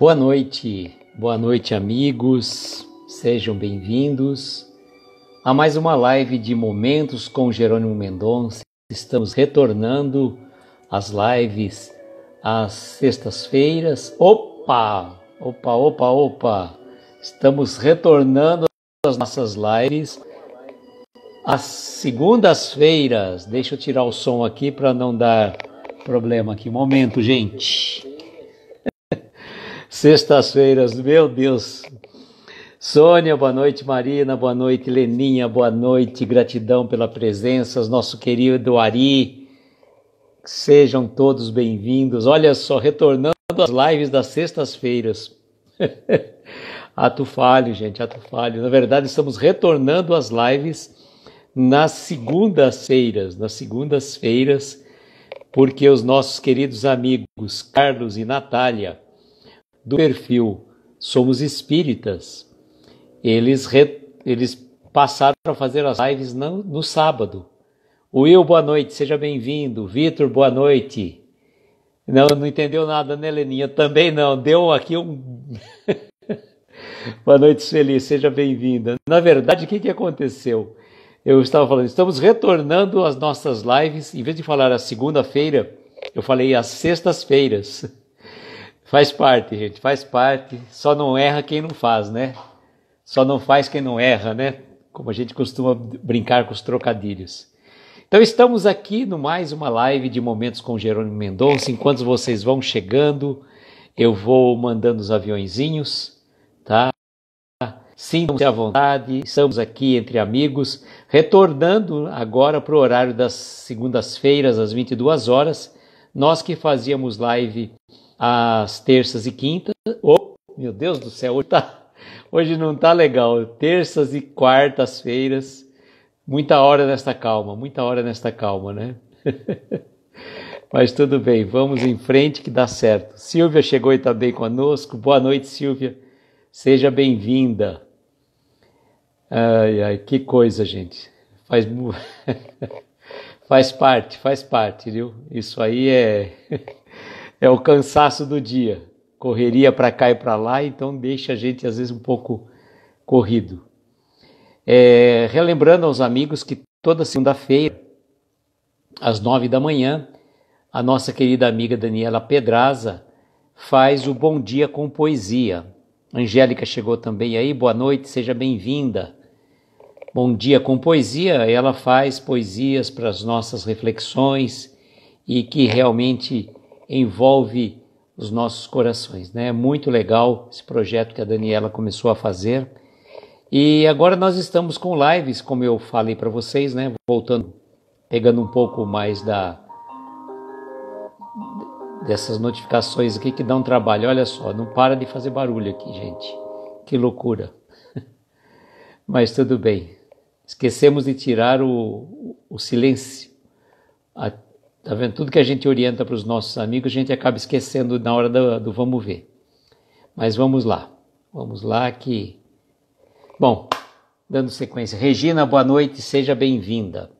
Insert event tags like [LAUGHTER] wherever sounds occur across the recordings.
Boa noite, boa noite, amigos. Sejam bem-vindos a mais uma live de Momentos com Jerônimo Mendonça. Estamos retornando às lives às sextas-feiras. Opa! Opa, opa, opa! Estamos retornando às nossas lives às segundas-feiras. Deixa eu tirar o som aqui para não dar problema aqui. momento, gente. Sextas-feiras, meu Deus. Sônia, boa noite, Marina, boa noite, Leninha, boa noite, gratidão pela presença, nosso querido Ari, sejam todos bem-vindos. Olha só, retornando às lives das sextas-feiras. [LAUGHS] ato falho, gente, ato falho. Na verdade, estamos retornando às lives nas segundas-feiras, nas segundas-feiras, porque os nossos queridos amigos Carlos e Natália do perfil Somos Espíritas, eles, re, eles passaram a fazer as lives no, no sábado. Will, boa noite, seja bem-vindo. Vitor, boa noite. Não, não entendeu nada, né, Leninha? Também não. Deu aqui um. [LAUGHS] boa noite, Sueli, seja bem-vinda. Na verdade, o que, que aconteceu? Eu estava falando, estamos retornando às nossas lives. Em vez de falar a segunda-feira, eu falei às sextas-feiras. Faz parte, gente, faz parte. Só não erra quem não faz, né? Só não faz quem não erra, né? Como a gente costuma brincar com os trocadilhos. Então estamos aqui no mais uma live de momentos com Jerônimo Mendonça. Enquanto vocês vão chegando, eu vou mandando os aviãozinhos, tá? Sintam-se à vontade, estamos aqui entre amigos, retornando agora para o horário das segundas-feiras, às 22 horas. Nós que fazíamos live às terças e quintas. Oh, meu Deus do céu, hoje, tá, hoje não tá legal. Terças e quartas-feiras, muita hora nesta calma, muita hora nesta calma, né? [LAUGHS] Mas tudo bem, vamos em frente que dá certo. Silvia chegou e está bem conosco. Boa noite, Silvia. Seja bem-vinda. Ai, ai, que coisa, gente. Faz, [LAUGHS] faz parte, faz parte, viu? Isso aí é é o cansaço do dia. Correria para cá e para lá, então deixa a gente às vezes um pouco corrido. É, relembrando aos amigos que toda segunda-feira, às nove da manhã, a nossa querida amiga Daniela Pedraza faz o Bom Dia com Poesia. Angélica chegou também aí, boa noite, seja bem-vinda. Bom Dia com Poesia, ela faz poesias para as nossas reflexões e que realmente envolve os nossos corações. Né? É muito legal esse projeto que a Daniela começou a fazer. E agora nós estamos com lives, como eu falei para vocês, né? voltando, pegando um pouco mais da dessas notificações aqui que dão trabalho. Olha só, não para de fazer barulho aqui, gente. Que loucura. [LAUGHS] Mas tudo bem. Esquecemos de tirar o, o silêncio. A Tá vendo? Tudo que a gente orienta para os nossos amigos, a gente acaba esquecendo na hora do, do vamos ver. Mas vamos lá. Vamos lá que. Bom, dando sequência. Regina, boa noite, seja bem-vinda.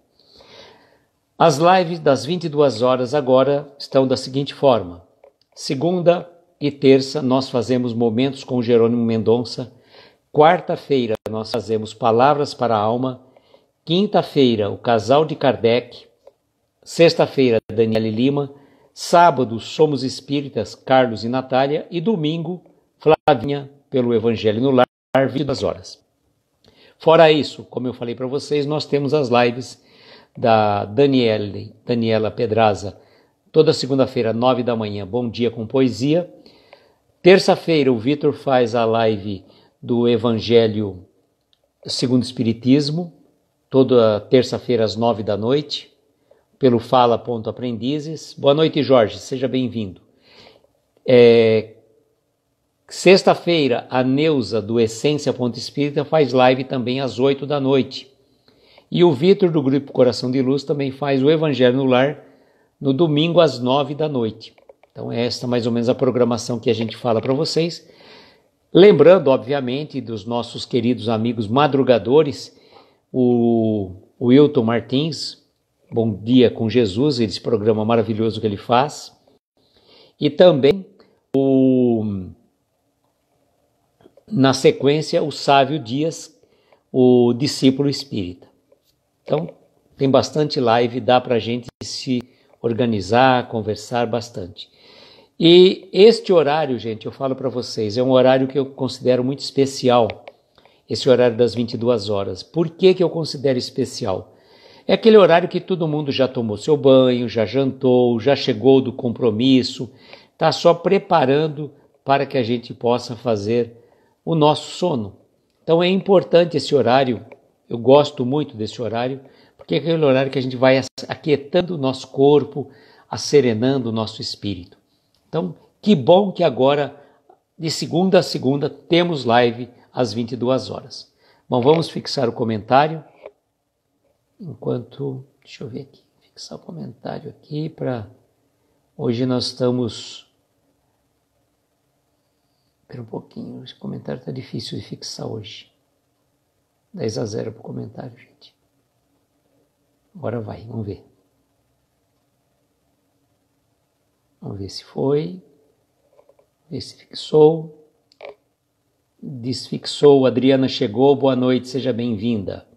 As lives das 22 horas agora estão da seguinte forma: segunda e terça nós fazemos momentos com Jerônimo Mendonça, quarta-feira nós fazemos palavras para a alma, quinta-feira o casal de Kardec, Sexta-feira, Daniele Lima. Sábado, Somos Espíritas, Carlos e Natália. E domingo, Flavinha, pelo Evangelho no Lar, das horas. Fora isso, como eu falei para vocês, nós temos as lives da Daniele, Daniela Pedraza, toda segunda-feira, nove da manhã, Bom Dia com Poesia. Terça-feira, o Vitor faz a live do Evangelho segundo o Espiritismo, toda terça-feira às nove da noite pelo Fala Aprendizes. Boa noite, Jorge, seja bem-vindo. É... Sexta-feira, a Neuza do Essência Ponto Espírita faz live também às 8 da noite. E o Vitor do Grupo Coração de Luz também faz o Evangelho no Lar no domingo às 9 da noite. Então, é esta mais ou menos a programação que a gente fala para vocês. Lembrando, obviamente, dos nossos queridos amigos madrugadores, o Wilton Martins, Bom Dia com Jesus, esse programa maravilhoso que ele faz. E também o na sequência o Sávio Dias, o discípulo espírita. Então, tem bastante live, dá para a gente se organizar, conversar bastante. E este horário, gente, eu falo para vocês, é um horário que eu considero muito especial, esse horário das 22 horas. Por que, que eu considero especial? É aquele horário que todo mundo já tomou seu banho, já jantou, já chegou do compromisso, está só preparando para que a gente possa fazer o nosso sono. Então é importante esse horário, eu gosto muito desse horário, porque é aquele horário que a gente vai aquietando o nosso corpo, acerenando o nosso espírito. Então, que bom que agora, de segunda a segunda, temos live às 22 horas. Bom, vamos fixar o comentário enquanto. Deixa eu ver aqui, fixar o um comentário aqui para. Hoje nós estamos. Espera um pouquinho, esse comentário está difícil de fixar hoje. 10 a 0 para o comentário, gente. Agora vai, vamos ver. Vamos ver se foi. Ver se fixou. Desfixou. Adriana chegou. Boa noite, seja bem-vinda.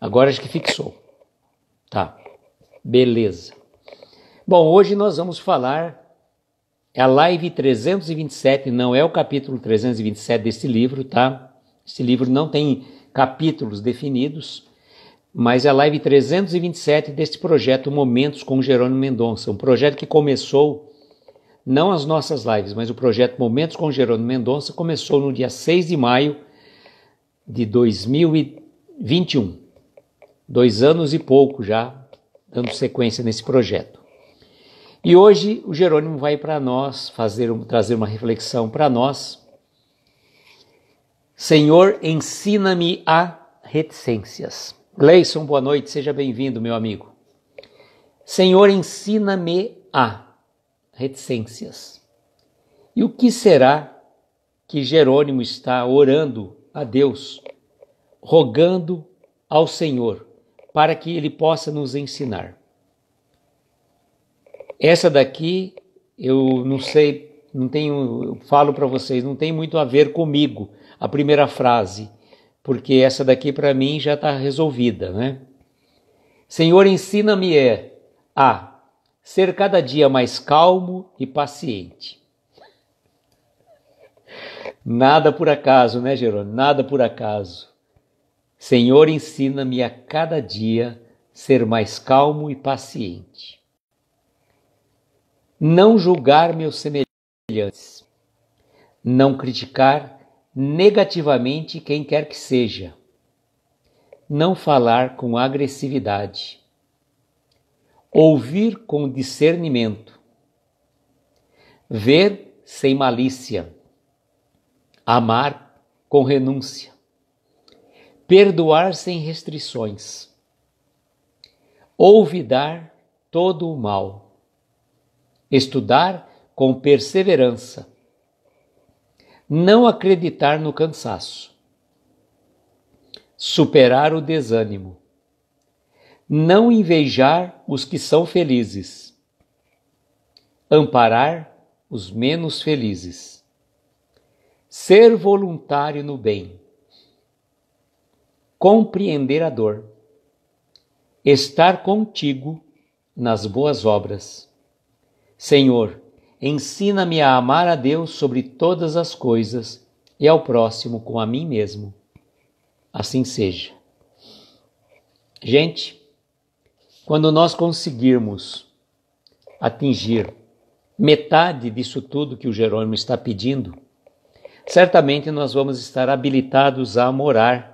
Agora acho que fixou. Tá. Beleza. Bom, hoje nós vamos falar é a live 327, não é o capítulo 327 deste livro, tá? Este livro não tem capítulos definidos, mas é a live 327 deste projeto Momentos com Jerônimo Mendonça, um projeto que começou não as nossas lives, mas o projeto Momentos com Jerônimo Mendonça começou no dia 6 de maio de 2021 dois anos e pouco já dando sequência nesse projeto. E hoje o Jerônimo vai para nós fazer trazer uma reflexão para nós. Senhor, ensina-me a reticências. Gleison, boa noite, seja bem-vindo, meu amigo. Senhor, ensina-me a reticências. E o que será que Jerônimo está orando a Deus, rogando ao Senhor para que ele possa nos ensinar. Essa daqui, eu não sei, não tenho, falo para vocês, não tem muito a ver comigo, a primeira frase, porque essa daqui para mim já está resolvida, né? Senhor, ensina-me é a ser cada dia mais calmo e paciente. Nada por acaso, né, Jerônimo? Nada por acaso. Senhor, ensina-me a cada dia ser mais calmo e paciente. Não julgar meus semelhantes. Não criticar negativamente quem quer que seja. Não falar com agressividade. Ouvir com discernimento. Ver sem malícia. Amar com renúncia perdoar sem restrições, olvidar todo o mal, estudar com perseverança, não acreditar no cansaço, superar o desânimo, não invejar os que são felizes, amparar os menos felizes, ser voluntário no bem compreender a dor, estar contigo nas boas obras. Senhor, ensina-me a amar a Deus sobre todas as coisas e ao próximo com a mim mesmo. Assim seja. Gente, quando nós conseguirmos atingir metade disso tudo que o Jerônimo está pedindo, certamente nós vamos estar habilitados a morar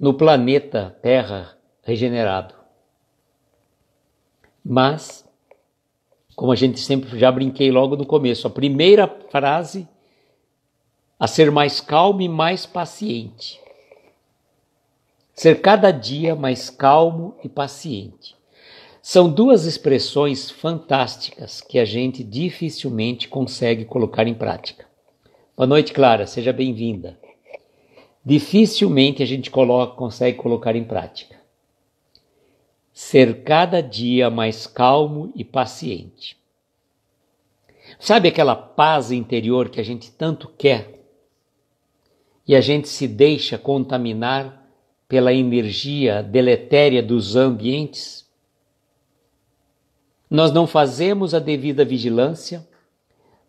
no planeta Terra regenerado. Mas, como a gente sempre já brinquei logo no começo, a primeira frase a ser mais calmo e mais paciente. Ser cada dia mais calmo e paciente. São duas expressões fantásticas que a gente dificilmente consegue colocar em prática. Boa noite, Clara, seja bem-vinda dificilmente a gente coloca, consegue colocar em prática. Ser cada dia mais calmo e paciente. Sabe aquela paz interior que a gente tanto quer? E a gente se deixa contaminar pela energia deletéria dos ambientes? Nós não fazemos a devida vigilância,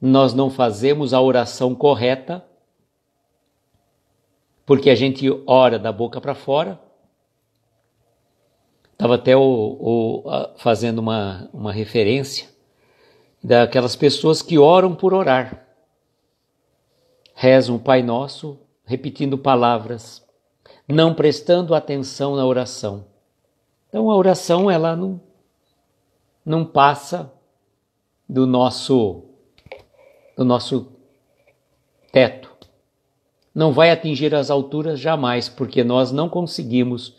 nós não fazemos a oração correta porque a gente ora da boca para fora. Estava até o, o, a, fazendo uma, uma referência daquelas pessoas que oram por orar. Rezam o Pai Nosso, repetindo palavras, não prestando atenção na oração. Então a oração ela não, não passa do nosso do nosso teto não vai atingir as alturas jamais, porque nós não conseguimos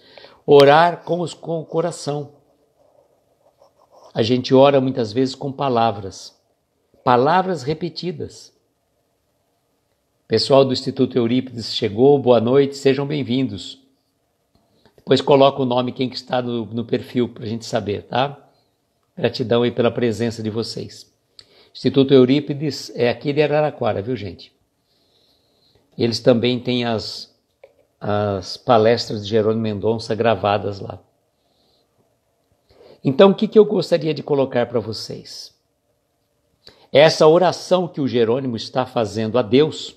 orar com, os, com o coração. A gente ora muitas vezes com palavras, palavras repetidas. Pessoal do Instituto Eurípides chegou, boa noite, sejam bem-vindos. Depois coloca o nome quem que está no, no perfil para a gente saber, tá? Gratidão aí pela presença de vocês. Instituto Eurípides é aqui de Araraquara, viu gente? Eles também têm as, as palestras de Jerônimo Mendonça gravadas lá. Então, o que, que eu gostaria de colocar para vocês? É essa oração que o Jerônimo está fazendo a Deus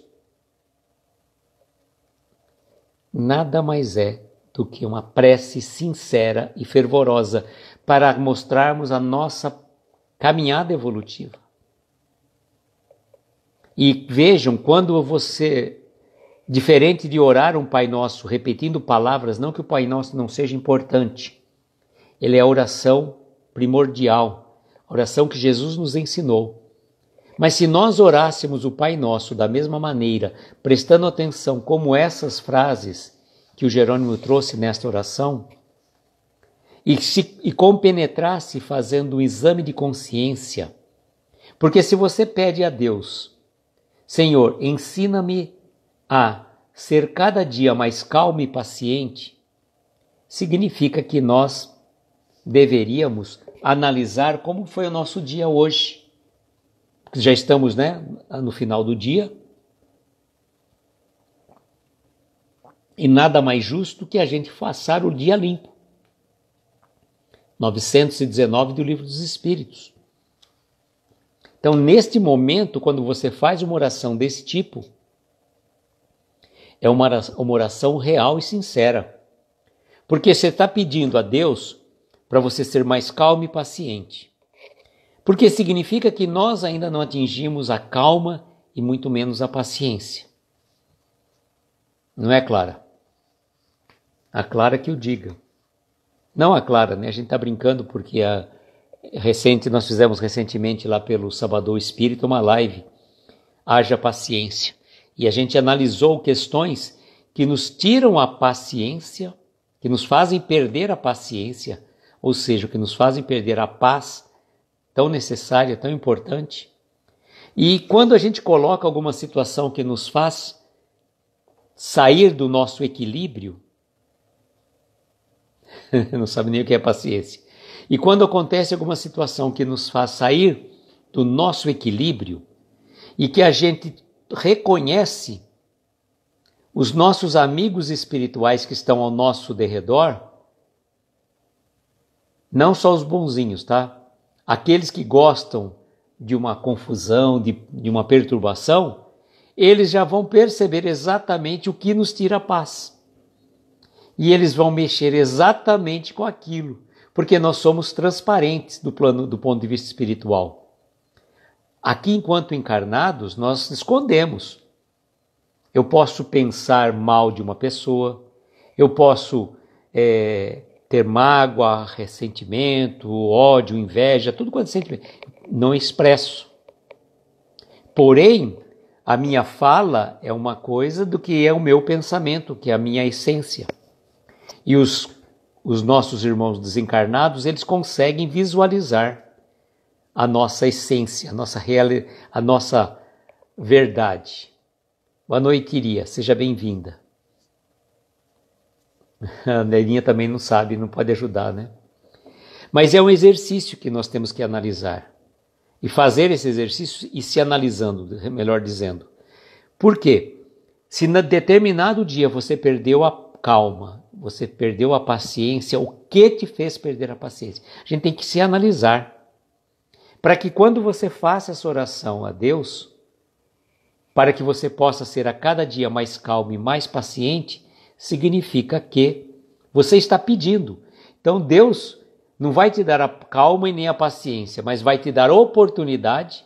nada mais é do que uma prece sincera e fervorosa para mostrarmos a nossa caminhada evolutiva. E vejam, quando você Diferente de orar um Pai Nosso repetindo palavras, não que o Pai Nosso não seja importante, ele é a oração primordial, a oração que Jesus nos ensinou. Mas se nós orássemos o Pai Nosso da mesma maneira, prestando atenção como essas frases que o Jerônimo trouxe nesta oração, e, se, e compenetrasse fazendo um exame de consciência, porque se você pede a Deus, Senhor, ensina-me a ser cada dia mais calmo e paciente, significa que nós deveríamos analisar como foi o nosso dia hoje. Já estamos né, no final do dia. E nada mais justo que a gente passar o dia limpo. 919 do Livro dos Espíritos. Então, neste momento, quando você faz uma oração desse tipo, é uma oração real e sincera. Porque você está pedindo a Deus para você ser mais calmo e paciente. Porque significa que nós ainda não atingimos a calma e muito menos a paciência. Não é, Clara? A Clara que o diga. Não a Clara, né? A gente está brincando porque a recente nós fizemos recentemente lá pelo Sabadão Espírito uma live. Haja paciência e a gente analisou questões que nos tiram a paciência, que nos fazem perder a paciência, ou seja, que nos fazem perder a paz tão necessária, tão importante. E quando a gente coloca alguma situação que nos faz sair do nosso equilíbrio, [LAUGHS] não sabe nem o que é paciência. E quando acontece alguma situação que nos faz sair do nosso equilíbrio e que a gente reconhece os nossos amigos espirituais que estão ao nosso derredor, não só os bonzinhos, tá? Aqueles que gostam de uma confusão, de, de uma perturbação, eles já vão perceber exatamente o que nos tira a paz. E eles vão mexer exatamente com aquilo, porque nós somos transparentes do plano do ponto de vista espiritual. Aqui, enquanto encarnados, nós escondemos. Eu posso pensar mal de uma pessoa, eu posso é, ter mágoa, ressentimento, ódio, inveja, tudo quanto é sentimento. Não expresso. Porém, a minha fala é uma coisa do que é o meu pensamento, que é a minha essência. E os, os nossos irmãos desencarnados, eles conseguem visualizar a nossa essência, a nossa, real, a nossa verdade. Boa noite, Iria. Seja bem-vinda. [LAUGHS] A Nelinha também não sabe, não pode ajudar, né? Mas é um exercício que nós temos que analisar. E fazer esse exercício e se analisando, melhor dizendo. Por quê? Se no determinado dia você perdeu a calma, você perdeu a paciência, o que te fez perder a paciência? A gente tem que se analisar para que quando você faça essa oração a Deus, para que você possa ser a cada dia mais calmo e mais paciente, significa que você está pedindo. Então Deus não vai te dar a calma e nem a paciência, mas vai te dar oportunidade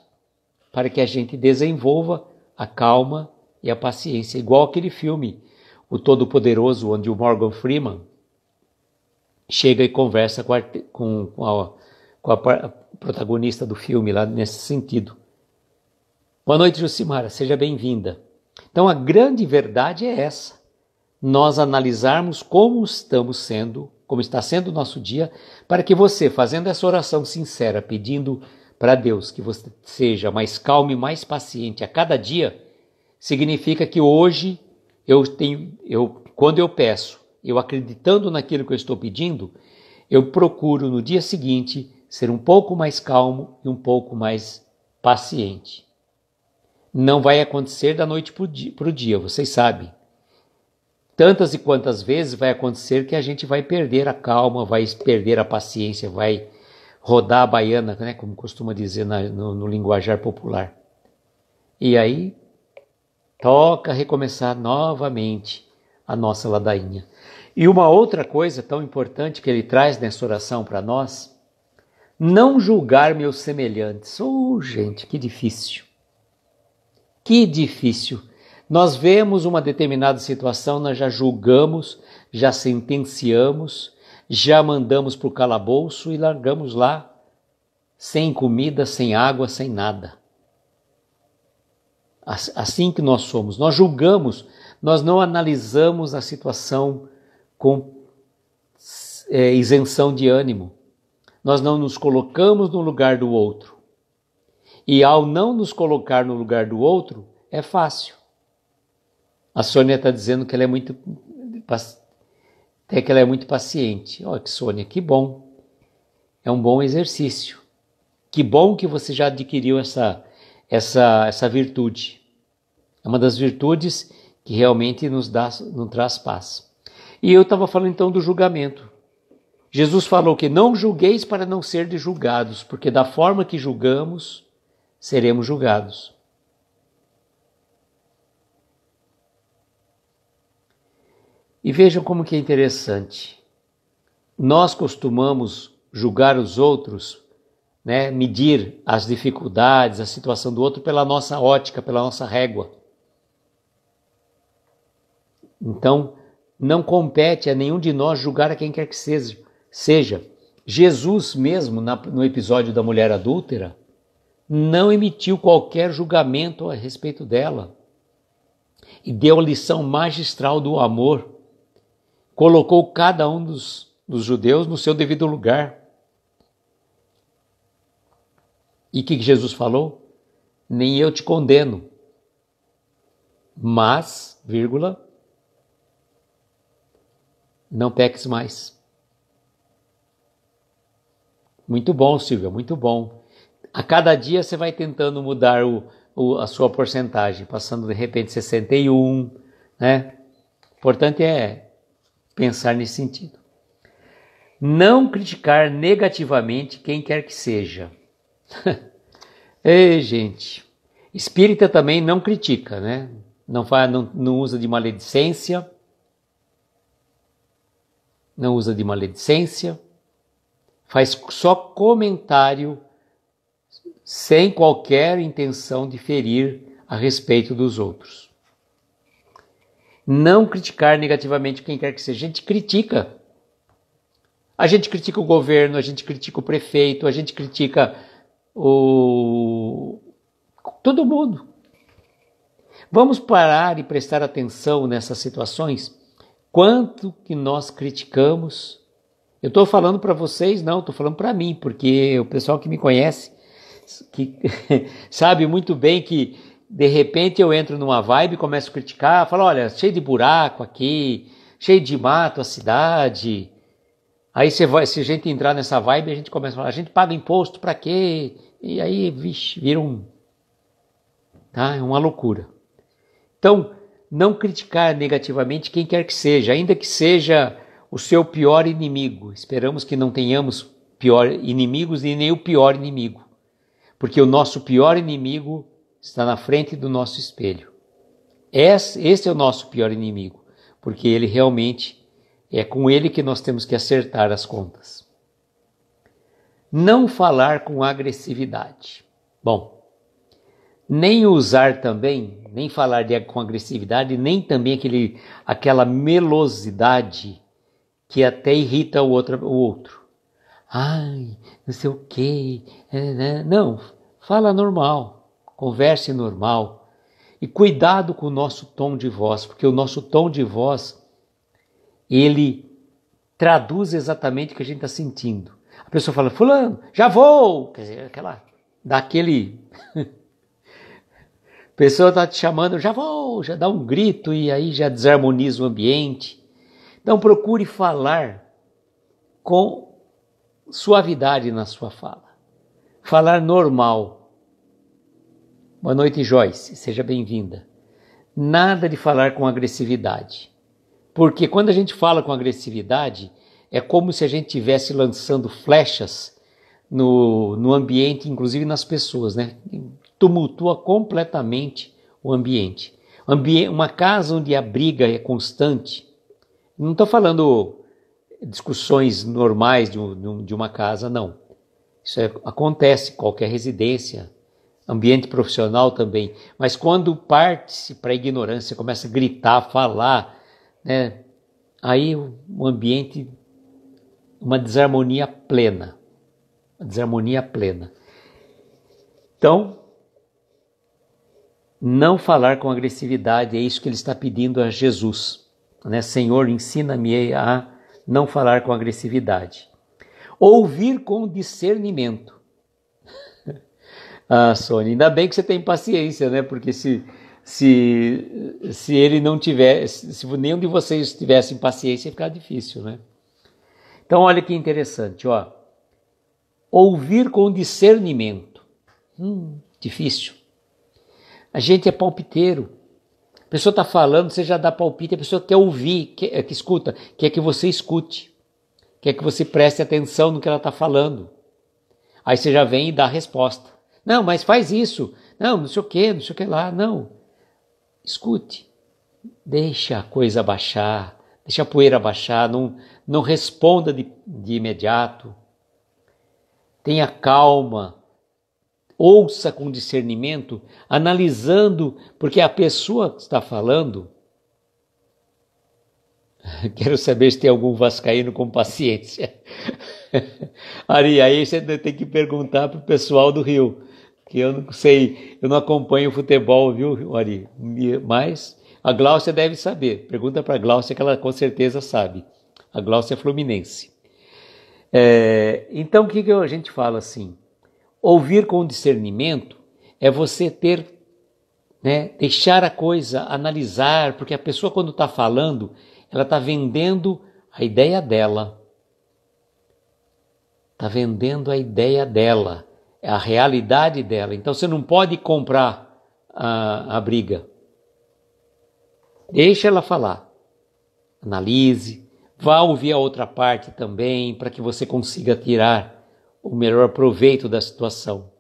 para que a gente desenvolva a calma e a paciência, igual aquele filme O Todo-Poderoso, onde o Morgan Freeman chega e conversa com a, com a, com a protagonista do filme lá nesse sentido. Boa noite, Jucimara, seja bem-vinda. Então a grande verdade é essa: nós analisarmos como estamos sendo, como está sendo o nosso dia, para que você, fazendo essa oração sincera, pedindo para Deus que você seja mais calmo e mais paciente a cada dia, significa que hoje eu tenho, eu quando eu peço, eu acreditando naquilo que eu estou pedindo, eu procuro no dia seguinte ser um pouco mais calmo e um pouco mais paciente. Não vai acontecer da noite para o dia, vocês sabem. Tantas e quantas vezes vai acontecer que a gente vai perder a calma, vai perder a paciência, vai rodar a baiana, né, como costuma dizer na, no, no linguajar popular. E aí toca recomeçar novamente a nossa ladainha. E uma outra coisa tão importante que ele traz nessa oração para nós não julgar meus semelhantes. Oh, gente, que difícil. Que difícil. Nós vemos uma determinada situação, nós já julgamos, já sentenciamos, já mandamos para o calabouço e largamos lá, sem comida, sem água, sem nada. Assim que nós somos, nós julgamos, nós não analisamos a situação com é, isenção de ânimo nós não nos colocamos no lugar do outro. E ao não nos colocar no lugar do outro, é fácil. A Sônia está dizendo que ela é muito até que ela é muito paciente. Olha que Sônia, que bom. É um bom exercício. Que bom que você já adquiriu essa essa essa virtude. É uma das virtudes que realmente nos dá nos traz paz. E eu estava falando então do julgamento. Jesus falou que não julgueis para não ser de julgados, porque da forma que julgamos, seremos julgados. E vejam como que é interessante. Nós costumamos julgar os outros, né, medir as dificuldades, a situação do outro pela nossa ótica, pela nossa régua. Então, não compete a nenhum de nós julgar a quem quer que seja, Seja, Jesus mesmo, no episódio da mulher adúltera, não emitiu qualquer julgamento a respeito dela e deu a lição magistral do amor. Colocou cada um dos, dos judeus no seu devido lugar. E o que Jesus falou? Nem eu te condeno. Mas, vírgula, não peques mais. Muito bom, Silvia, muito bom. A cada dia você vai tentando mudar o, o, a sua porcentagem, passando de repente 61, né? O importante é pensar nesse sentido. Não criticar negativamente quem quer que seja. [LAUGHS] Ei, gente. Espírita também não critica, né? Não, faz, não, não usa de maledicência. Não usa de maledicência faz só comentário sem qualquer intenção de ferir a respeito dos outros. Não criticar negativamente quem quer que seja. A gente critica. A gente critica o governo, a gente critica o prefeito, a gente critica o todo mundo. Vamos parar e prestar atenção nessas situações. Quanto que nós criticamos eu estou falando para vocês, não, estou falando para mim, porque o pessoal que me conhece que [LAUGHS] sabe muito bem que de repente eu entro numa vibe, começo a criticar, falo, olha, cheio de buraco aqui, cheio de mato a cidade. Aí você vai, se a gente entrar nessa vibe, a gente começa a falar, a gente paga imposto para quê? E aí, vixe, vira um tá? É uma loucura. Então, não criticar negativamente quem quer que seja, ainda que seja o seu pior inimigo. Esperamos que não tenhamos pior inimigos e nem o pior inimigo, porque o nosso pior inimigo está na frente do nosso espelho. Esse é o nosso pior inimigo, porque ele realmente é com ele que nós temos que acertar as contas. Não falar com agressividade. Bom, nem usar também, nem falar de, com agressividade, nem também aquele, aquela melosidade que até irrita o outro. O outro. Ai, não sei o quê. Né, né. Não, fala normal, converse normal. E cuidado com o nosso tom de voz, porque o nosso tom de voz, ele traduz exatamente o que a gente está sentindo. A pessoa fala, fulano, já vou! Quer dizer, aquela, daquele... [LAUGHS] pessoa está te chamando, já vou, já dá um grito e aí já desarmoniza o ambiente. Então procure falar com suavidade na sua fala. Falar normal. Boa noite, Joyce. Seja bem-vinda. Nada de falar com agressividade. Porque quando a gente fala com agressividade, é como se a gente estivesse lançando flechas no, no ambiente, inclusive nas pessoas, né? Tumultua completamente o ambiente. Uma casa onde a briga é constante, não estou falando discussões normais de, um, de uma casa, não. Isso é, acontece em qualquer residência, ambiente profissional também. Mas quando parte-se para a ignorância, começa a gritar, falar, né? aí o um ambiente, uma desarmonia plena. Uma desarmonia plena. Então, não falar com agressividade, é isso que ele está pedindo a Jesus né? Senhor, ensina-me a não falar com agressividade. Ouvir com discernimento. [LAUGHS] ah, Sônia, ainda bem que você tem paciência, né? Porque se, se, se ele não tivesse, se nenhum de vocês tivesse paciência, ia ficar difícil, né? Então, olha que interessante, ó. Ouvir com discernimento. Hum, difícil. A gente é palpiteiro. A pessoa está falando, você já dá palpite, a pessoa quer ouvir, quer é, que escuta, quer que você escute, quer que você preste atenção no que ela está falando. Aí você já vem e dá a resposta. Não, mas faz isso. Não, não sei o que, não sei o que lá. Não. Escute. Deixa a coisa baixar. Deixa a poeira baixar. Não, não responda de, de imediato. Tenha calma ouça com discernimento, analisando, porque a pessoa que está falando. [LAUGHS] Quero saber se tem algum vascaíno com paciência. [LAUGHS] Ari, aí você tem que perguntar para o pessoal do Rio, que eu não sei, eu não acompanho futebol, viu, Ari? Mas a Gláucia deve saber. Pergunta para a Gláucia, que ela com certeza sabe. A Gláucia é fluminense. É, então, o que, que a gente fala assim? Ouvir com discernimento é você ter, né, deixar a coisa, analisar, porque a pessoa quando está falando, ela está vendendo a ideia dela. Está vendendo a ideia dela, é a realidade dela. Então você não pode comprar a, a briga. Deixa ela falar. Analise. Vá ouvir a outra parte também, para que você consiga tirar o melhor proveito da situação.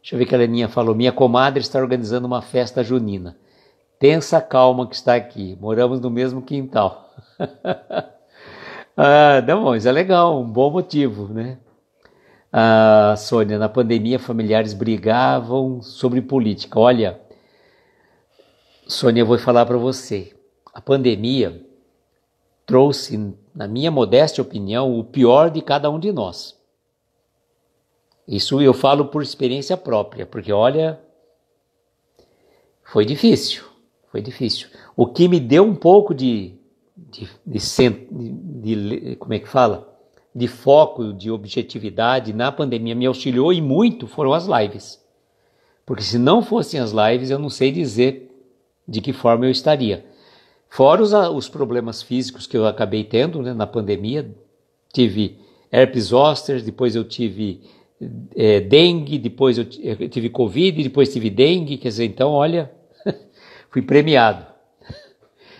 Deixa eu ver que a Leninha falou. Minha comadre está organizando uma festa junina. Tensa calma que está aqui. Moramos no mesmo quintal. [LAUGHS] ah, não, mas é legal, um bom motivo, né? Ah, Sônia, na pandemia familiares brigavam sobre política. Olha, Sônia, eu vou falar para você. A pandemia trouxe, na minha modesta opinião, o pior de cada um de nós. Isso eu falo por experiência própria, porque olha, foi difícil, foi difícil. O que me deu um pouco de, de, de, de como é que fala? De foco, de objetividade na pandemia me auxiliou e muito foram as lives. Porque se não fossem as lives, eu não sei dizer de que forma eu estaria. Fora os, os problemas físicos que eu acabei tendo né, na pandemia, tive herpes zoster, depois eu tive é, dengue, depois eu, eu tive Covid, depois tive dengue, quer dizer, então, olha, [LAUGHS] fui premiado. [LAUGHS]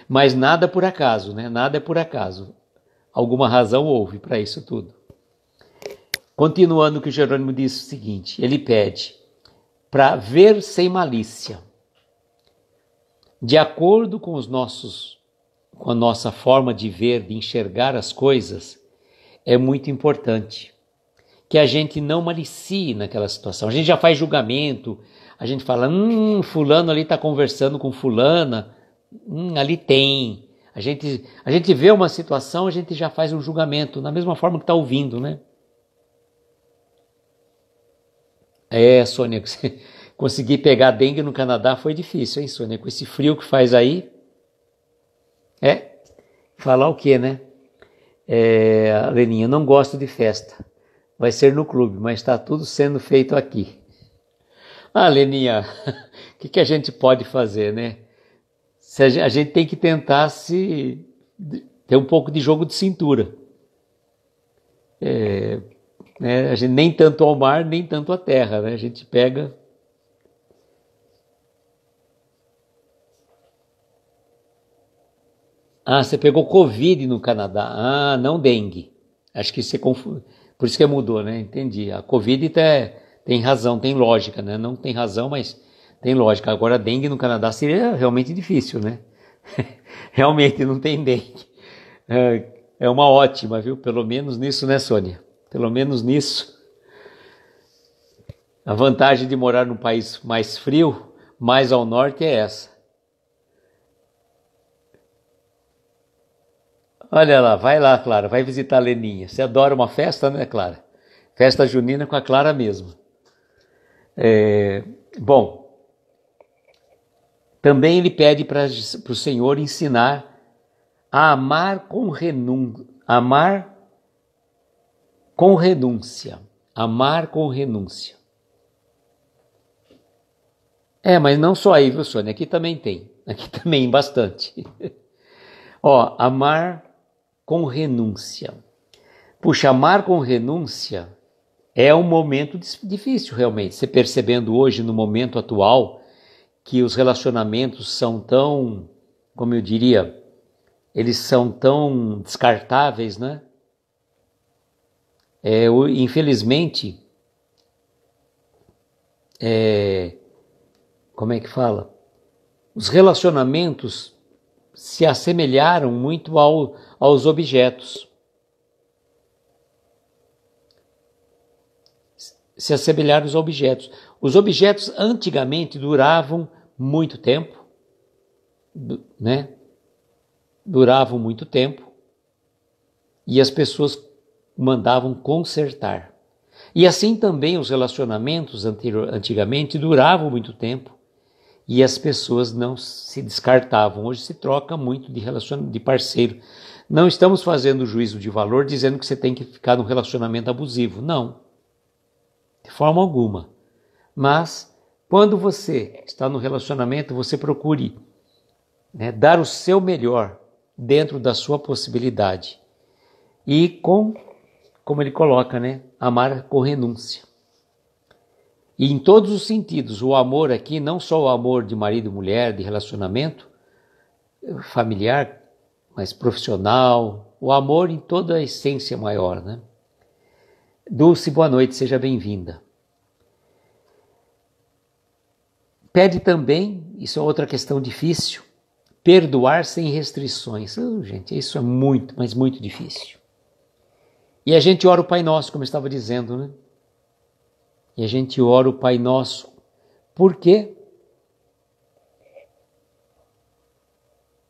Mas nada por acaso, né? Nada é por acaso. Alguma razão houve para isso tudo. Continuando o que Jerônimo diz o seguinte, ele pede para ver sem malícia, de acordo com os nossos, com a nossa forma de ver, de enxergar as coisas, é muito importante que a gente não malicie naquela situação. A gente já faz julgamento, a gente fala, hum, fulano ali está conversando com fulana, hum, ali tem. A gente, a gente vê uma situação, a gente já faz um julgamento, na mesma forma que está ouvindo, né? É, Sônia, [LAUGHS] conseguir pegar dengue no Canadá foi difícil, hein, Sônia? Com esse frio que faz aí. É, falar o quê, né? É, Leninha, não gosto de festa vai ser no clube, mas está tudo sendo feito aqui. Ah, Leninha, [LAUGHS] o que, que, a gente pode fazer, né? Se a, gente, a gente tem que tentar se ter um pouco de jogo de cintura. É, né, a gente nem tanto ao mar, nem tanto à terra, né? A gente pega Ah, você pegou Covid no Canadá. Ah, não dengue. Acho que você confundiu. Por isso que é mudou, né? Entendi. A Covid até tá, tem razão, tem lógica, né? Não tem razão, mas tem lógica. Agora, dengue no Canadá seria realmente difícil, né? [LAUGHS] realmente não tem dengue. É, é uma ótima, viu? Pelo menos nisso, né, Sônia? Pelo menos nisso. A vantagem de morar num país mais frio, mais ao norte, é essa. Olha lá, vai lá, Clara, vai visitar a Leninha. Você adora uma festa, né, Clara? Festa junina com a Clara mesmo. É, bom, também ele pede para o Senhor ensinar a amar com renúncia, amar com renúncia, amar com renúncia. É, mas não só aí, viu, Sônia? Aqui também tem. Aqui [LAUGHS] também, bastante. Ó, amar com renúncia. Puxa, amar com renúncia é um momento difícil realmente. Você percebendo hoje, no momento atual, que os relacionamentos são tão, como eu diria, eles são tão descartáveis, né? É, infelizmente, é, como é que fala? Os relacionamentos se assemelharam muito ao, aos objetos. Se assemelharam aos objetos. Os objetos antigamente duravam muito tempo, né? Duravam muito tempo e as pessoas mandavam consertar. E assim também os relacionamentos antigamente duravam muito tempo e as pessoas não se descartavam. Hoje se troca muito de relacionamento de parceiro. Não estamos fazendo juízo de valor dizendo que você tem que ficar num relacionamento abusivo. Não. De forma alguma. Mas quando você está no relacionamento, você procure né, dar o seu melhor dentro da sua possibilidade. E com, como ele coloca, né, amar com renúncia. E em todos os sentidos, o amor aqui, não só o amor de marido e mulher, de relacionamento eh, familiar, mas profissional, o amor em toda a essência maior, né? Dulce, boa noite, seja bem-vinda. Pede também, isso é outra questão difícil, perdoar sem restrições. Oh, gente, isso é muito, mas muito difícil. E a gente ora o Pai Nosso, como eu estava dizendo, né? e a gente ora o Pai Nosso. Por quê?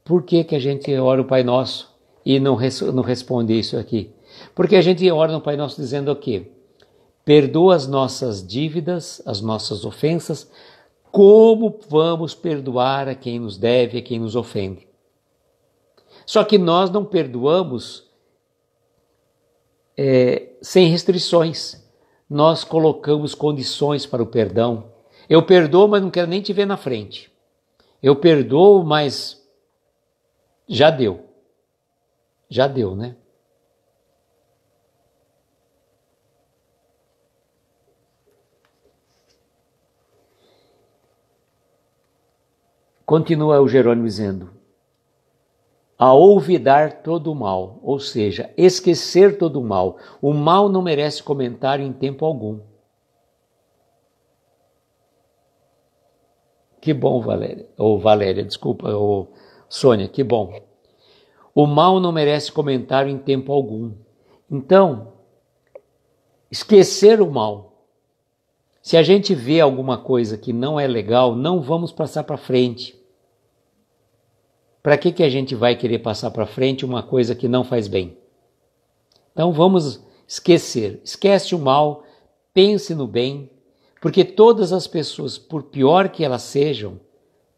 Por que, que a gente ora o Pai Nosso e não, res, não responde isso aqui? Porque a gente ora no Pai Nosso dizendo o quê? Perdoa as nossas dívidas, as nossas ofensas, como vamos perdoar a quem nos deve, a quem nos ofende. Só que nós não perdoamos é, sem restrições nós colocamos condições para o perdão. Eu perdoo, mas não quero nem te ver na frente. Eu perdoo, mas já deu. Já deu, né? Continua o Jerônimo dizendo: a olvidar todo o mal, ou seja, esquecer todo o mal. O mal não merece comentário em tempo algum. Que bom, Valéria. Ou oh, Valéria, desculpa, ou oh, Sônia, que bom. O mal não merece comentário em tempo algum. Então, esquecer o mal. Se a gente vê alguma coisa que não é legal, não vamos passar para frente para que, que a gente vai querer passar para frente uma coisa que não faz bem? Então vamos esquecer. Esquece o mal, pense no bem, porque todas as pessoas, por pior que elas sejam,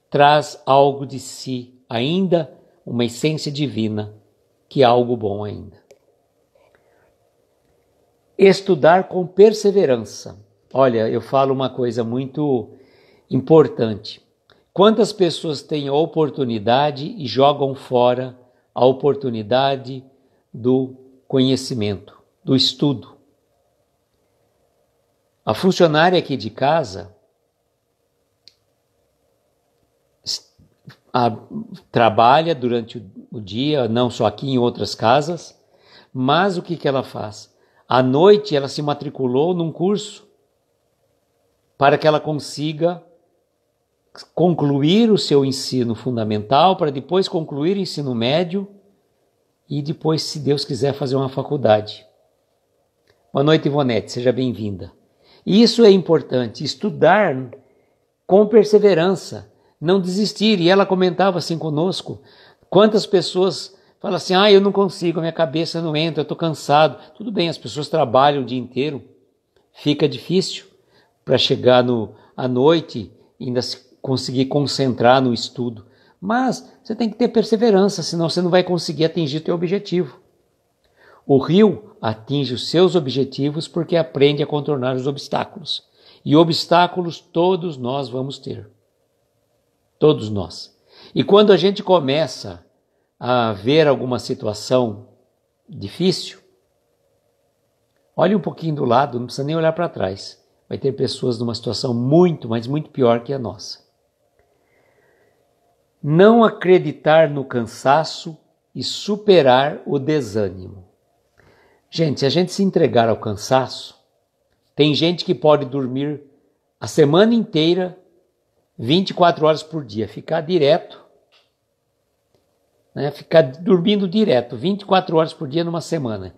traz algo de si, ainda uma essência divina, que é algo bom ainda. Estudar com perseverança. Olha, eu falo uma coisa muito importante. Quantas pessoas têm a oportunidade e jogam fora a oportunidade do conhecimento, do estudo? A funcionária aqui de casa a, trabalha durante o dia, não só aqui em outras casas, mas o que, que ela faz? À noite ela se matriculou num curso para que ela consiga concluir o seu ensino fundamental, para depois concluir o ensino médio e depois, se Deus quiser, fazer uma faculdade. Boa noite, Ivonete, seja bem-vinda. Isso é importante, estudar com perseverança, não desistir. E ela comentava assim conosco: quantas pessoas falam assim, ah, eu não consigo, minha cabeça não entra, eu estou cansado. Tudo bem, as pessoas trabalham o dia inteiro, fica difícil para chegar no, à noite, ainda se conseguir concentrar no estudo. Mas você tem que ter perseverança, senão você não vai conseguir atingir o seu objetivo. O rio atinge os seus objetivos porque aprende a contornar os obstáculos. E obstáculos todos nós vamos ter. Todos nós. E quando a gente começa a ver alguma situação difícil, olhe um pouquinho do lado, não precisa nem olhar para trás. Vai ter pessoas numa situação muito, mas muito pior que a nossa não acreditar no cansaço e superar o desânimo. Gente, se a gente se entregar ao cansaço, tem gente que pode dormir a semana inteira, 24 horas por dia, ficar direto, né, ficar dormindo direto, 24 horas por dia numa semana.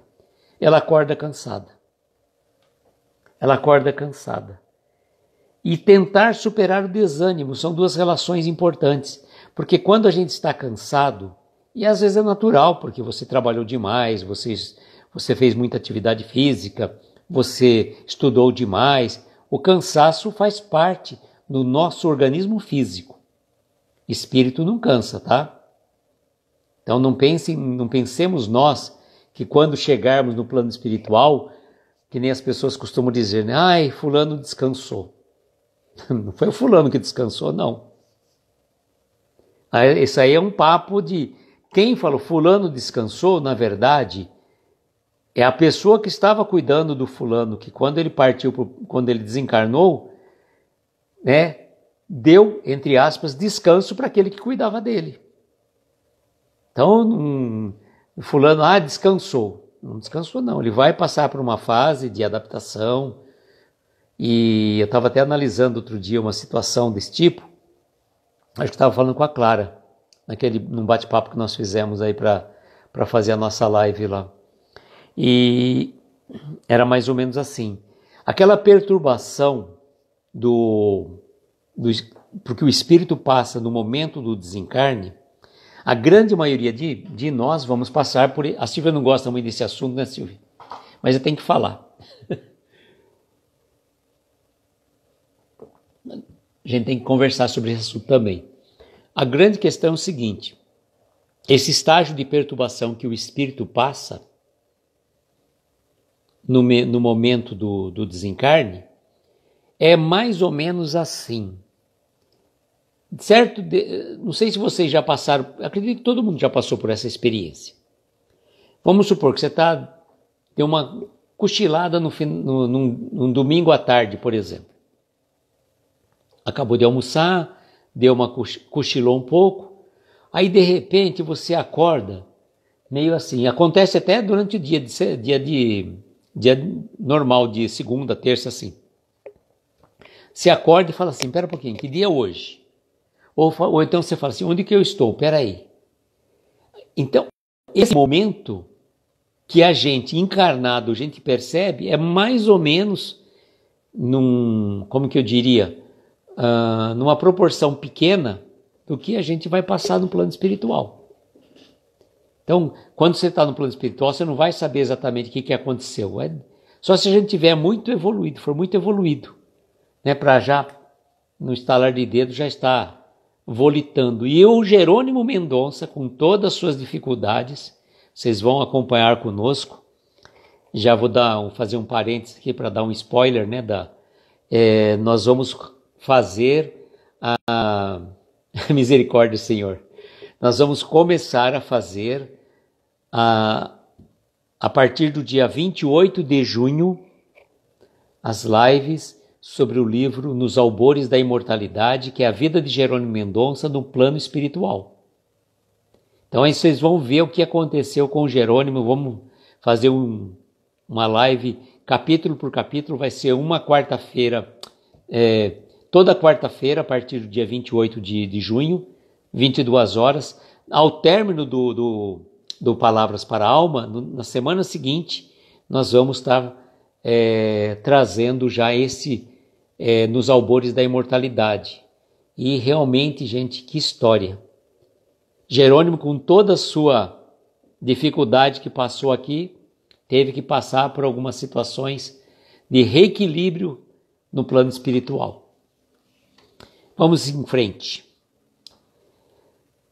Ela acorda cansada. Ela acorda cansada. E tentar superar o desânimo são duas relações importantes. Porque quando a gente está cansado, e às vezes é natural, porque você trabalhou demais, você, você fez muita atividade física, você estudou demais, o cansaço faz parte do nosso organismo físico. Espírito não cansa, tá? Então não pensem, não pensemos nós que quando chegarmos no plano espiritual, que nem as pessoas costumam dizer, né? Ai, fulano descansou. [LAUGHS] Não foi o fulano que descansou, não. Isso aí é um papo de quem falou fulano descansou, na verdade, é a pessoa que estava cuidando do fulano, que quando ele partiu, pro, quando ele desencarnou, né, deu, entre aspas, descanso para aquele que cuidava dele. Então, um, fulano, ah, descansou. Não descansou, não. Ele vai passar por uma fase de adaptação. E eu estava até analisando outro dia uma situação desse tipo, acho que estava falando com a Clara, naquele num bate-papo que nós fizemos aí para fazer a nossa live lá. E era mais ou menos assim. Aquela perturbação do, do porque o espírito passa no momento do desencarne, a grande maioria de, de nós vamos passar por. A Silvia não gosta muito desse assunto, né, Silvia? Mas eu tenho que falar. [LAUGHS] a gente tem que conversar sobre esse assunto também. A grande questão é o seguinte: esse estágio de perturbação que o espírito passa no, no momento do, do desencarne é mais ou menos assim. Certo? De, não sei se vocês já passaram, acredito que todo mundo já passou por essa experiência. Vamos supor que você está tem uma cochilada no, no, num, num domingo à tarde, por exemplo acabou de almoçar, deu uma cochilou um pouco, aí de repente você acorda meio assim. Acontece até durante o dia de dia de dia normal de segunda, terça assim. Você acorda e fala assim: "Pera um pouquinho, que dia é hoje?" Ou, ou então você fala assim: "Onde que eu estou? Pera aí." Então, esse momento que a gente encarnado, a gente percebe, é mais ou menos num, como que eu diria, uh, numa proporção pequena do que a gente vai passar no plano espiritual. Então, quando você está no plano espiritual, você não vai saber exatamente o que, que aconteceu. É só se a gente tiver muito evoluído, for muito evoluído, né, para já, no estalar de dedo, já está volitando. E eu, Jerônimo Mendonça, com todas as suas dificuldades, vocês vão acompanhar conosco. Já vou dar, fazer um parênteses aqui para dar um spoiler, né? Da, é, nós vamos fazer a [LAUGHS] misericórdia do Senhor. Nós vamos começar a fazer a, a partir do dia 28 de junho as lives sobre o livro Nos Albores da Imortalidade, que é a vida de Jerônimo Mendonça no plano espiritual. Então aí vocês vão ver o que aconteceu com Jerônimo, vamos fazer um, uma live capítulo por capítulo, vai ser uma quarta-feira é, toda quarta-feira, a partir do dia 28 de, de junho, 22 horas. Ao término do, do, do Palavras para a Alma, no, na semana seguinte, nós vamos estar é, trazendo já esse é, nos albores da imortalidade. E realmente, gente, que história! Jerônimo, com toda a sua dificuldade que passou aqui, teve que passar por algumas situações de reequilíbrio no plano espiritual. Vamos em frente.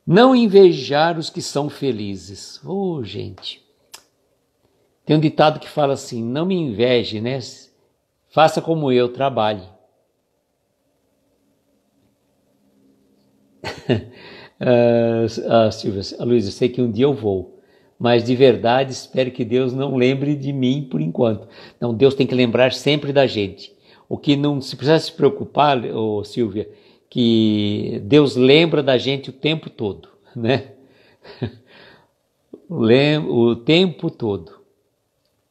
Não invejar os que são felizes. Ô, oh, gente. Tem um ditado que fala assim: não me inveje, né? Faça como eu, trabalhe. [LAUGHS] ah, ah, Silvia, ah, Luiz, eu sei que um dia eu vou, mas de verdade espero que Deus não lembre de mim por enquanto. Não, Deus tem que lembrar sempre da gente. O que não se precisa se preocupar, oh, Silvia, que Deus lembra da gente o tempo todo, né? [LAUGHS] o tempo todo.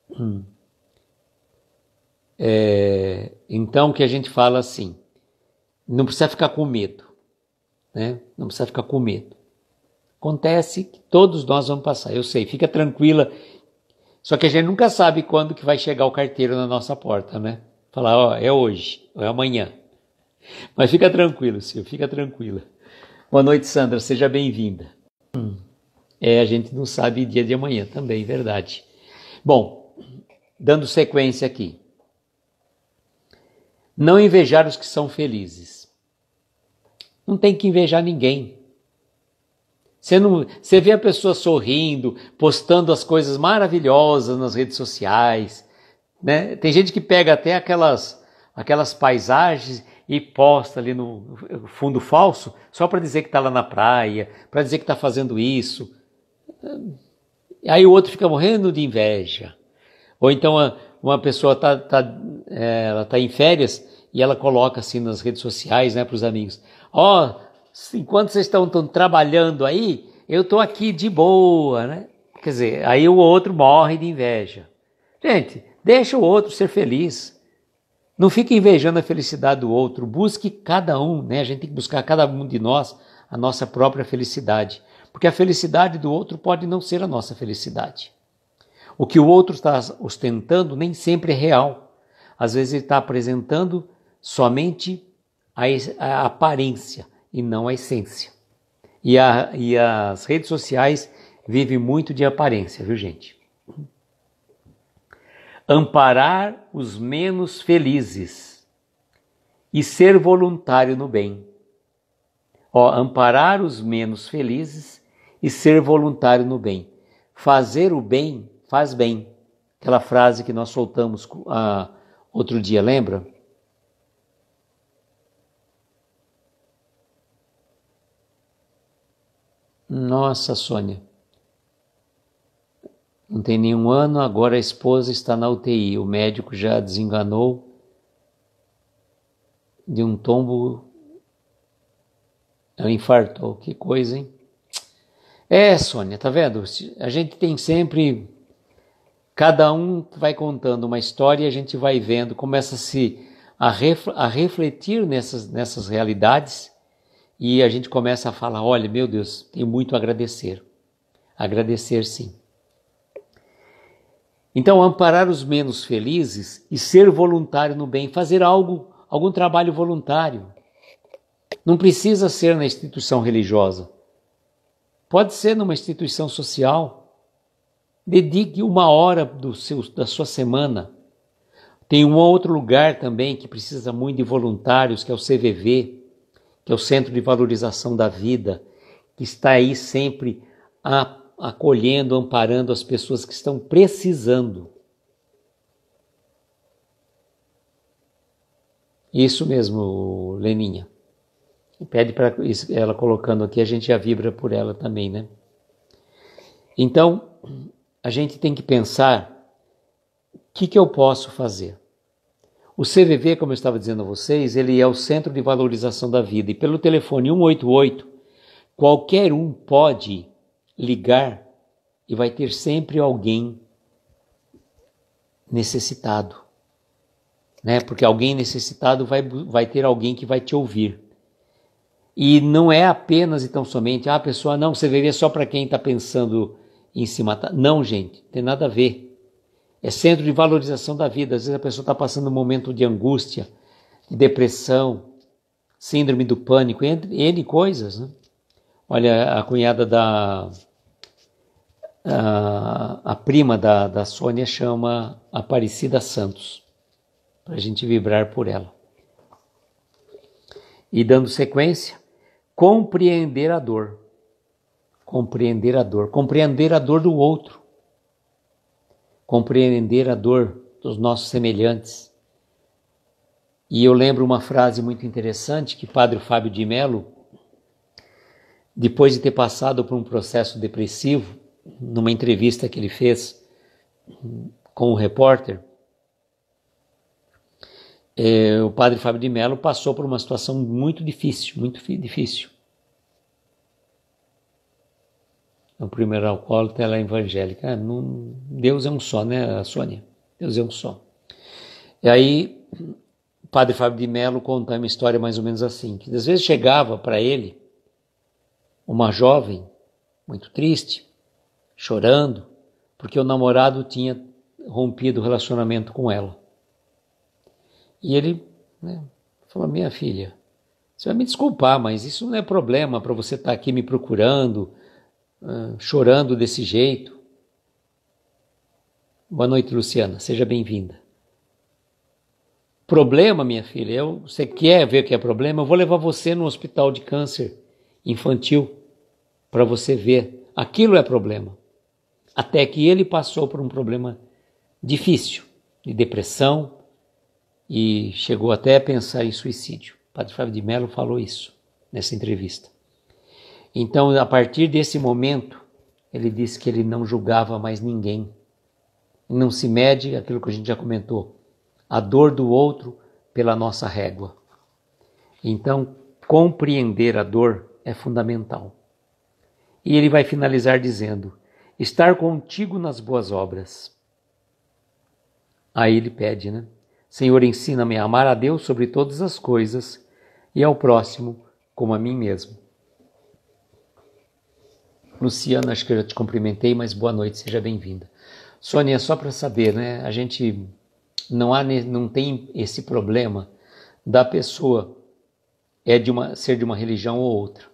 Hum. É, então que a gente fala assim, não precisa ficar com medo, né? Não precisa ficar com medo. Acontece que todos nós vamos passar, eu sei, fica tranquila. Só que a gente nunca sabe quando que vai chegar o carteiro na nossa porta, né? Falar, ó, é hoje, ou é amanhã. Mas fica tranquilo, Silvio, fica tranquila. Boa noite, Sandra, seja bem-vinda. Hum. É, a gente não sabe dia de amanhã também, verdade. Bom, dando sequência aqui. Não invejar os que são felizes. Não tem que invejar ninguém. Você, não, você vê a pessoa sorrindo, postando as coisas maravilhosas nas redes sociais. Né? Tem gente que pega até aquelas, aquelas paisagens e posta ali no fundo falso só para dizer que está lá na praia, para dizer que está fazendo isso. Aí o outro fica morrendo de inveja. Ou então ah, uma, pessoa está tá, é, ela tá em férias e ela coloca assim nas redes sociais né, para os amigos: Ó, oh, enquanto vocês estão trabalhando aí, eu estou aqui de boa, né? Quer dizer, aí o outro morre de inveja. Gente, deixa o outro ser feliz. Não fique invejando a felicidade do outro, busque cada um, né? A gente tem que buscar cada um de nós a nossa própria felicidade, porque a felicidade do outro pode não ser a nossa felicidade. O que o outro está ostentando nem sempre é real. Às vezes ele está apresentando somente a, a aparência e não a essência. E, a, e as redes sociais vivem muito de aparência, viu gente? amparar os menos felizes e ser voluntário no bem. Ó, amparar os menos felizes e ser voluntário no bem. Fazer o bem faz bem. Aquela frase que nós soltamos uh, outro dia, lembra? Nossa, Sônia. Não tem nenhum ano, agora a esposa está na UTI. O médico já desenganou de um tombo. Ela é infartou. Oh, que coisa, hein? É, Sônia, tá vendo? A gente tem sempre. Cada um vai contando uma história e a gente vai vendo, começa -se a se a refletir nessas, nessas realidades e a gente começa a falar: olha, meu Deus, tenho muito a agradecer. Agradecer sim. Então, amparar os menos felizes e ser voluntário no bem, fazer algo, algum trabalho voluntário. Não precisa ser na instituição religiosa. Pode ser numa instituição social. Dedique uma hora do seu, da sua semana. Tem um outro lugar também que precisa muito de voluntários, que é o CVV, que é o Centro de Valorização da Vida, que está aí sempre a acolhendo, amparando as pessoas que estão precisando. Isso mesmo, Leninha. Pede para ela colocando aqui, a gente já vibra por ela também, né? Então, a gente tem que pensar o que, que eu posso fazer. O CVV, como eu estava dizendo a vocês, ele é o Centro de Valorização da Vida e pelo telefone 188, qualquer um pode ligar e vai ter sempre alguém necessitado. Né? Porque alguém necessitado vai, vai ter alguém que vai te ouvir. E não é apenas e tão somente, ah, pessoa não, você deveria só para quem está pensando em se matar. Não, gente, tem nada a ver. É centro de valorização da vida. Às vezes a pessoa está passando um momento de angústia, de depressão, síndrome do pânico, entre N coisas. Né? Olha, a cunhada da, ah, a, prima da, da Sônia chama Aparecida Santos, para a gente vibrar por ela. E dando sequência, compreender a dor. Compreender a dor. Compreender a dor do outro. Compreender a dor dos nossos semelhantes. E eu lembro uma frase muito interessante que Padre Fábio de Mello, depois de ter passado por um processo depressivo, numa entrevista que ele fez com o repórter, é, o padre Fábio de Mello passou por uma situação muito difícil, muito difícil. É o primeiro alcoólatra ela é evangélica. Ah, não, Deus é um só, né, Sônia? Deus é um só. E aí, o padre Fábio de Mello conta uma história mais ou menos assim, que às vezes chegava para ele uma jovem muito triste, chorando, porque o namorado tinha rompido o relacionamento com ela. E ele né, falou: Minha filha, você vai me desculpar, mas isso não é problema para você estar tá aqui me procurando, uh, chorando desse jeito. Boa noite, Luciana, seja bem-vinda. Problema, minha filha, eu, você quer ver que é problema? Eu vou levar você no hospital de câncer infantil para você ver. Aquilo é problema até que ele passou por um problema difícil de depressão e chegou até a pensar em suicídio. O padre Flávio de Mello falou isso nessa entrevista. Então, a partir desse momento, ele disse que ele não julgava mais ninguém. Não se mede aquilo que a gente já comentou, a dor do outro pela nossa régua. Então, compreender a dor é fundamental. E ele vai finalizar dizendo: estar contigo nas boas obras. Aí ele pede, né? Senhor, ensina-me a amar a Deus sobre todas as coisas e ao próximo como a mim mesmo. Luciana, acho que eu já te cumprimentei, mas boa noite, seja bem-vinda. Sônia, só para saber, né? A gente não há não tem esse problema da pessoa é de uma ser de uma religião ou outra.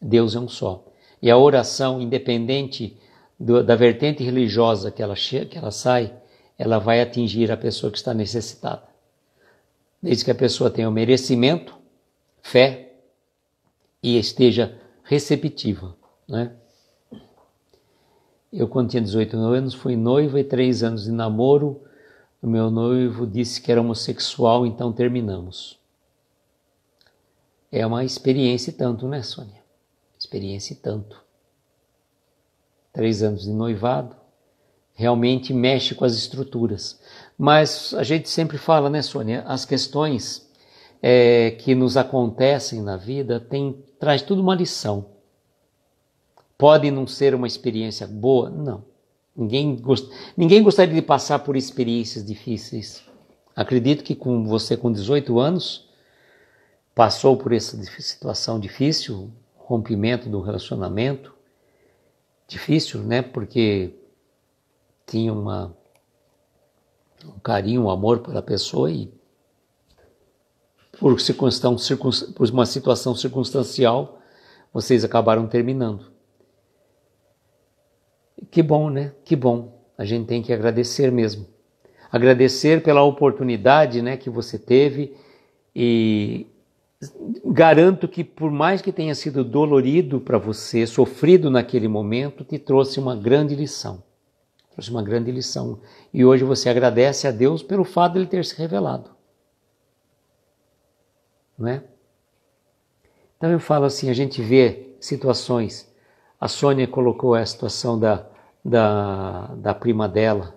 Deus é um só. E a oração, independente do, da vertente religiosa que ela, chega, que ela sai, ela vai atingir a pessoa que está necessitada. Desde que a pessoa tenha o merecimento, fé e esteja receptiva. Né? Eu, quando tinha 18 anos, fui noiva e três anos de namoro. O meu noivo disse que era homossexual, então terminamos. É uma experiência e tanto, né, Sônia? Experiência e tanto três anos de noivado, realmente mexe com as estruturas. Mas a gente sempre fala, né, Sônia, as questões é, que nos acontecem na vida tem, traz tudo uma lição. Pode não ser uma experiência boa? Não. Ninguém, gost... Ninguém gostaria de passar por experiências difíceis. Acredito que com você com 18 anos passou por essa situação difícil, rompimento do relacionamento, difícil, né? Porque tinha uma, um carinho, um amor pela pessoa e por, por uma situação circunstancial, vocês acabaram terminando. Que bom, né? Que bom. A gente tem que agradecer mesmo. Agradecer pela oportunidade, né, que você teve e garanto que, por mais que tenha sido dolorido para você, sofrido naquele momento, te trouxe uma grande lição. Trouxe uma grande lição. E hoje você agradece a Deus pelo fato de ele ter se revelado. Não é? Então eu falo assim: a gente vê situações. A Sônia colocou a situação da, da, da prima dela,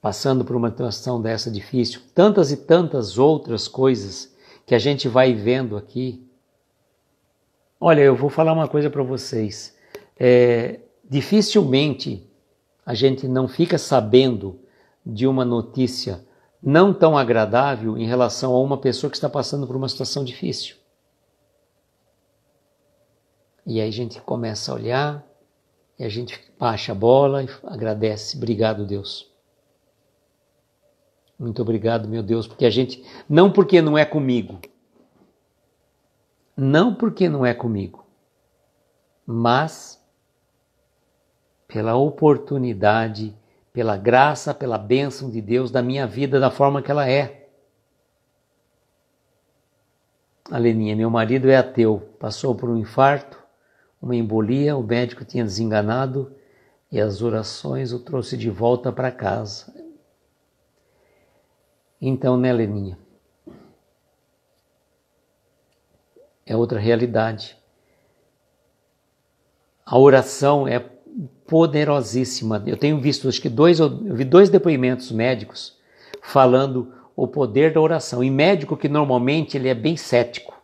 passando por uma transição dessa difícil, tantas e tantas outras coisas que a gente vai vendo aqui. Olha, eu vou falar uma coisa para vocês. É, dificilmente a gente não fica sabendo de uma notícia não tão agradável em relação a uma pessoa que está passando por uma situação difícil. E aí a gente começa a olhar, e a gente baixa a bola e agradece. Obrigado, Deus. Muito obrigado, meu Deus, porque a gente. Não porque não é comigo. Não porque não é comigo. Mas pela oportunidade, pela graça, pela bênção de Deus da minha vida, da forma que ela é. Aleninha, meu marido é ateu, passou por um infarto, uma embolia, o médico tinha desenganado e as orações o trouxe de volta para casa. Então, né, Leninha? É outra realidade. A oração é poderosíssima. Eu tenho visto, acho que dois, eu vi dois depoimentos médicos falando o poder da oração. E médico que normalmente ele é bem cético,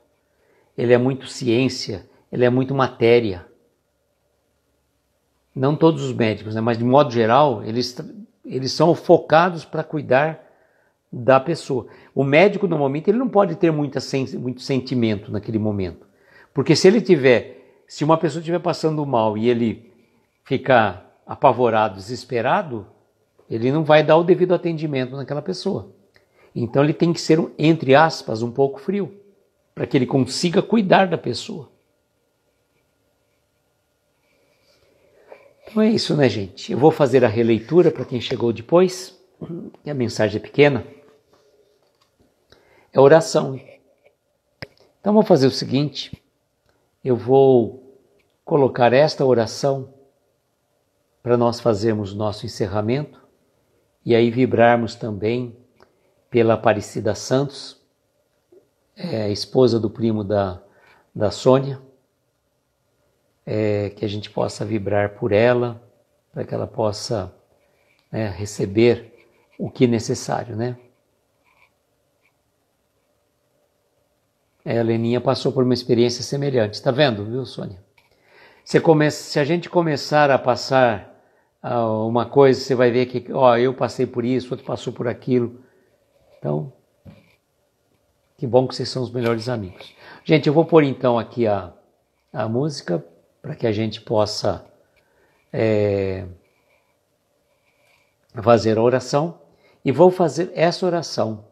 ele é muito ciência, ele é muito matéria. Não todos os médicos, né? mas de modo geral, eles, eles são focados para cuidar da pessoa. O médico, normalmente, ele não pode ter muita sen muito sentimento naquele momento. Porque se ele tiver, se uma pessoa estiver passando mal e ele ficar apavorado, desesperado, ele não vai dar o devido atendimento naquela pessoa. Então ele tem que ser, entre aspas, um pouco frio, para que ele consiga cuidar da pessoa. Então é isso, né, gente? Eu vou fazer a releitura para quem chegou depois, e a mensagem é pequena é oração. Então vou fazer o seguinte, eu vou colocar esta oração para nós fazermos nosso encerramento e aí vibrarmos também pela Aparecida Santos, é, esposa do primo da, da Sônia, é, que a gente possa vibrar por ela, para que ela possa né, receber o que necessário, né? É, a Leninha passou por uma experiência semelhante. Está vendo, viu, Sônia? Se, Se a gente começar a passar uh, uma coisa, você vai ver que, ó, eu passei por isso, outro passou por aquilo. Então, que bom que vocês são os melhores amigos. Gente, eu vou pôr então aqui a, a música para que a gente possa é, fazer a oração. E vou fazer essa oração.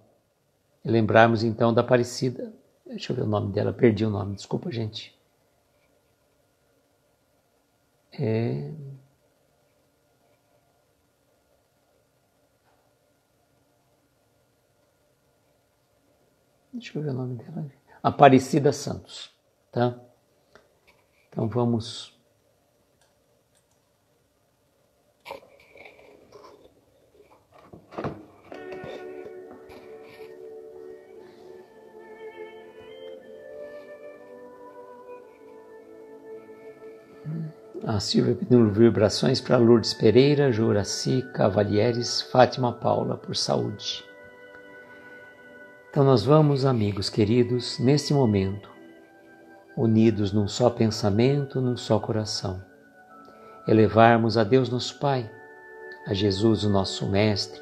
lembrarmos então da Aparecida, Deixa eu ver o nome dela, perdi o nome, desculpa, gente. É... Deixa eu ver o nome dela. Aparecida Santos, tá? Então vamos a Silvia pedindo vibrações para Lourdes Pereira, Juraci Cavalieres, Fátima Paula, por saúde. Então nós vamos, amigos queridos, neste momento, unidos num só pensamento, num só coração, elevarmos a Deus nosso Pai, a Jesus o nosso Mestre,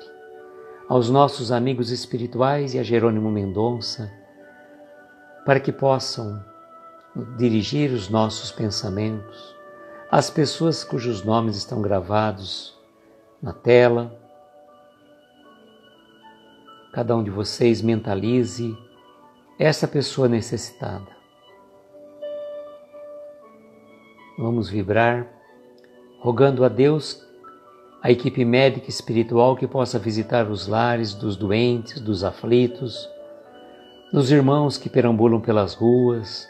aos nossos amigos espirituais e a Jerônimo Mendonça, para que possam dirigir os nossos pensamentos, as pessoas cujos nomes estão gravados na tela. Cada um de vocês mentalize essa pessoa necessitada. Vamos vibrar, rogando a Deus a equipe médica e espiritual que possa visitar os lares dos doentes, dos aflitos, dos irmãos que perambulam pelas ruas,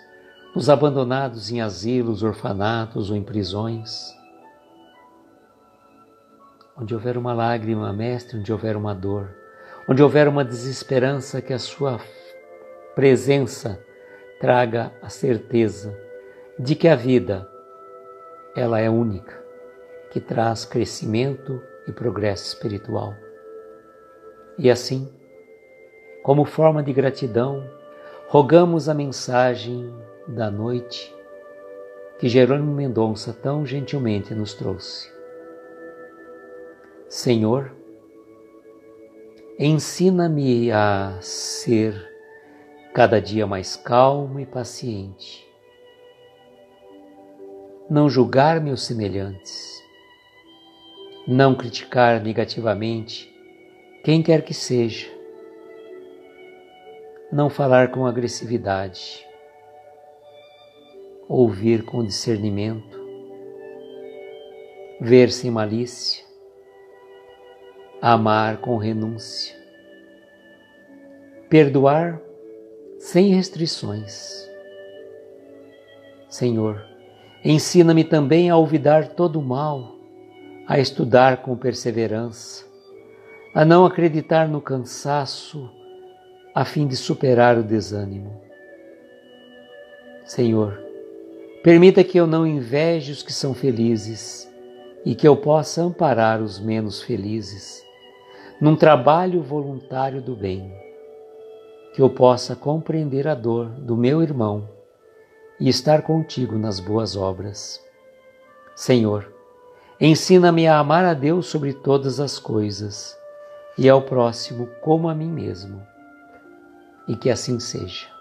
os abandonados em asilos, orfanatos ou em prisões. Onde houver uma lágrima, mestre, onde houver uma dor, onde houver uma desesperança, que a sua presença traga a certeza de que a vida ela é única, que traz crescimento e progresso espiritual. E assim, como forma de gratidão, rogamos a mensagem da noite que Jerônimo Mendonça tão gentilmente nos trouxe. Senhor, ensina-me a ser cada dia mais calmo e paciente, não julgar meus semelhantes, não criticar negativamente quem quer que seja, não falar com agressividade ouvir com discernimento, ver sem malícia, amar com renúncia, perdoar sem restrições. Senhor, ensina-me também a olvidar todo o mal, a estudar com perseverança, a não acreditar no cansaço, a fim de superar o desânimo. Senhor, Permita que eu não inveje os que são felizes e que eu possa amparar os menos felizes num trabalho voluntário do bem. Que eu possa compreender a dor do meu irmão e estar contigo nas boas obras. Senhor, ensina-me a amar a Deus sobre todas as coisas e ao próximo como a mim mesmo. E que assim seja.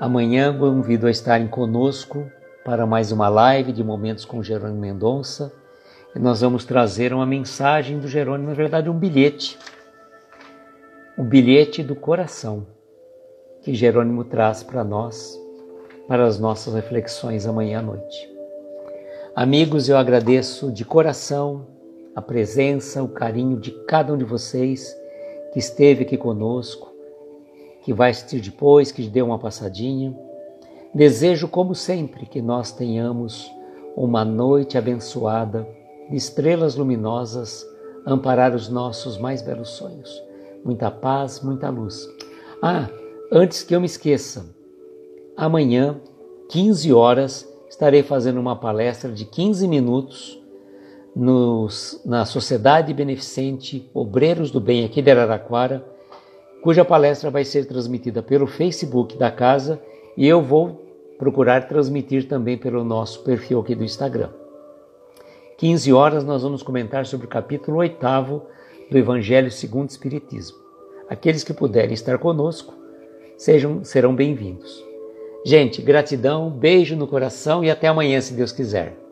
Amanhã convido a estarem conosco para mais uma live de Momentos com Jerônimo Mendonça. E nós vamos trazer uma mensagem do Jerônimo, na verdade, um bilhete. O um bilhete do coração que Jerônimo traz para nós, para as nossas reflexões amanhã à noite. Amigos, eu agradeço de coração a presença, o carinho de cada um de vocês que esteve aqui conosco que vai assistir depois, que dê uma passadinha. Desejo, como sempre, que nós tenhamos uma noite abençoada de estrelas luminosas amparar os nossos mais belos sonhos. Muita paz, muita luz. Ah, antes que eu me esqueça, amanhã, 15 horas, estarei fazendo uma palestra de 15 minutos nos, na Sociedade Beneficente Obreiros do Bem aqui de Araraquara, cuja palestra vai ser transmitida pelo Facebook da casa e eu vou procurar transmitir também pelo nosso perfil aqui do Instagram. 15 horas nós vamos comentar sobre o capítulo 8 do Evangelho segundo o Espiritismo. Aqueles que puderem estar conosco sejam, serão bem-vindos. Gente, gratidão, beijo no coração e até amanhã, se Deus quiser.